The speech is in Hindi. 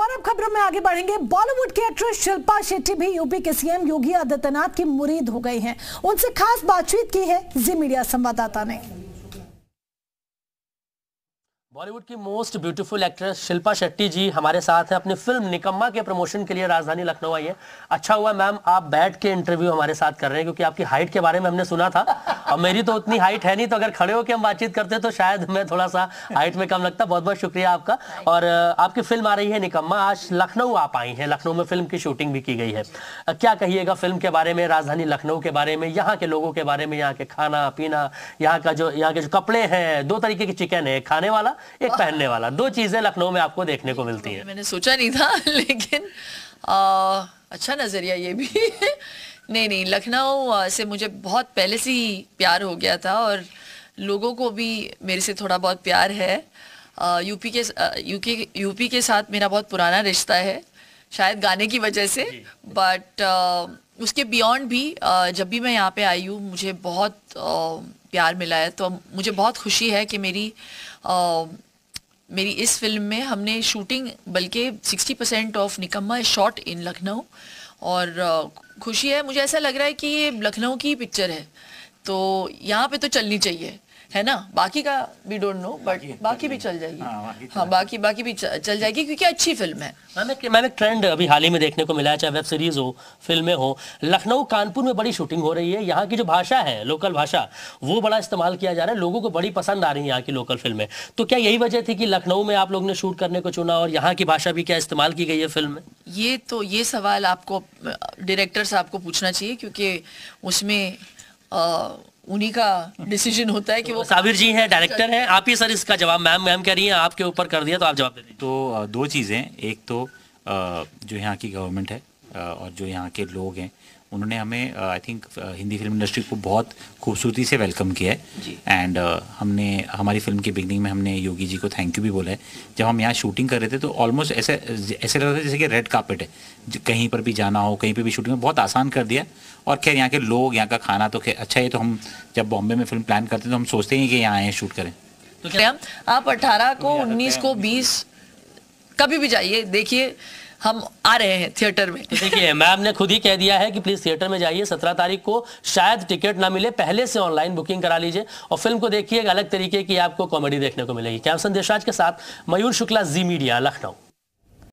और अब खबरों में आगे बढ़ेंगे बॉलीवुड की एक्ट्रेस शिल्पा शेट्टी भी यूपी के सीएम योगी आदित्यनाथ की मुरीद हो गई हैं उनसे खास बातचीत की है जी मीडिया संवाददाता ने बॉलीवुड की most beautiful actress Shilpa Shetty ji हमारे साथ हैं अपनी फिल्म निकम्मा के प्रमोशन के लिए राजधानी लखनऊ आई है अच्छा हुआ मैम आप बैठ के इंटरव्यू हमारे साथ कर रहे हैं क्योंकि आपकी हाइट के बारे में हमने सुना था और मेरी तो उतनी हाइट है नहीं तो अगर खड़े होकर हम बातचीत करते तो शायद मैं थोड़ा सा हाइट में कम लगता बहुत बहुत शुक्रिया आपका और आपकी फिल्म आ रही है निकम्मा आज लखनऊ आप आई है लखनऊ में फिल्म की शूटिंग भी की गई है क्या कहिएगा फिल्म के बारे में राजधानी लखनऊ के बारे में यहाँ के लोगों के बारे में यहाँ के खाना पीना यहाँ का जो यहाँ के जो कपड़े हैं दो तरीके की चिकन है खाने वाला एक पहनने वाला दो चीजें लखनऊ में आपको देखने को मिलती है मैंने सोचा नहीं था लेकिन आ, अच्छा नजरिया ये भी नहीं नहीं लखनऊ से मुझे बहुत पहले से ही प्यार हो गया था और लोगों को भी मेरे से थोड़ा बहुत प्यार है यूपी के यूके यूपी के साथ मेरा बहुत पुराना रिश्ता है शायद गाने की वजह से बट उसके बियॉन्ड भी जब भी मैं यहाँ पे आई हूँ मुझे बहुत प्यार मिला है तो मुझे बहुत खुशी है कि मेरी मेरी इस फिल्म में हमने शूटिंग बल्कि 60 परसेंट ऑफ निकम्मा शॉट इन लखनऊ और खुशी है मुझे ऐसा लग रहा है कि ये लखनऊ की पिक्चर है तो यहाँ पे तो चलनी चाहिए है ना बाकी का वी डोंट नो बट बाकी भी चल जाएगी हाँ बाकी, हाँ, बाकी बाकी भी चल जाएगी क्योंकि अच्छी फिल्म है मैंने मैंने ट्रेंड अभी हाल ही में देखने को मिला है चाहे वेब सीरीज हो फिल्में हो लखनऊ कानपुर में बड़ी शूटिंग हो रही है यहाँ की जो भाषा है लोकल भाषा वो बड़ा इस्तेमाल किया जा रहा है लोगों को बड़ी पसंद आ रही है यहाँ की लोकल फिल्में तो क्या यही वजह थी कि लखनऊ में आप लोग ने शूट करने को चुना और यहाँ की भाषा भी क्या इस्तेमाल की गई है फिल्म में ये तो ये सवाल आपको डायरेक्टर साहब को पूछना चाहिए क्योंकि उसमें उन्हीं का डिसीजन होता है कि वो साबिर जी हैं डायरेक्टर हैं आप ही सर इसका जवाब मैम मैम कह रही हैं आपके ऊपर कर दिया तो आप जवाब दे दें तो दो चीज़ें एक तो जो यहाँ की गवर्नमेंट है और जो यहाँ के लोग हैं उन्होंने हमें I think Hindi film industry को बहुत खूबसूरती से वेलकम किया है एंड uh, हमने हमारी फिल्म की बिगनिंग में हमने योगी जी को थैंक यू भी बोला है जब हम यहाँ शूटिंग कर रहे थे तो ऑलमोस्ट ऐसे ऐसे लग रहा था जैसे कि रेड कार्पेट है कहीं पर भी जाना हो कहीं पर भी शूटिंग हो बहुत आसान कर दिया और खैर यहाँ के लोग यहाँ का खाना तो खैर अच्छा है तो हम जब बॉम्बे में फिल्म प्लान करते हैं तो हम सोचते हैं कि यहाँ आए शूट करें तो क्या आप अट्ठारह को तो उन्नीस को बीस तो- कभी भी जाइए देखिए हम आ रहे हैं थिएटर में तो देखिए मैम ने खुद ही कह दिया है कि प्लीज थिएटर में जाइए सत्रह तारीख को शायद टिकट ना मिले पहले से ऑनलाइन बुकिंग करा लीजिए और फिल्म को देखिए एक अलग तरीके की आपको कॉमेडी देखने को मिलेगी कैमसन देशराज के साथ मयूर शुक्ला जी मीडिया लखनऊ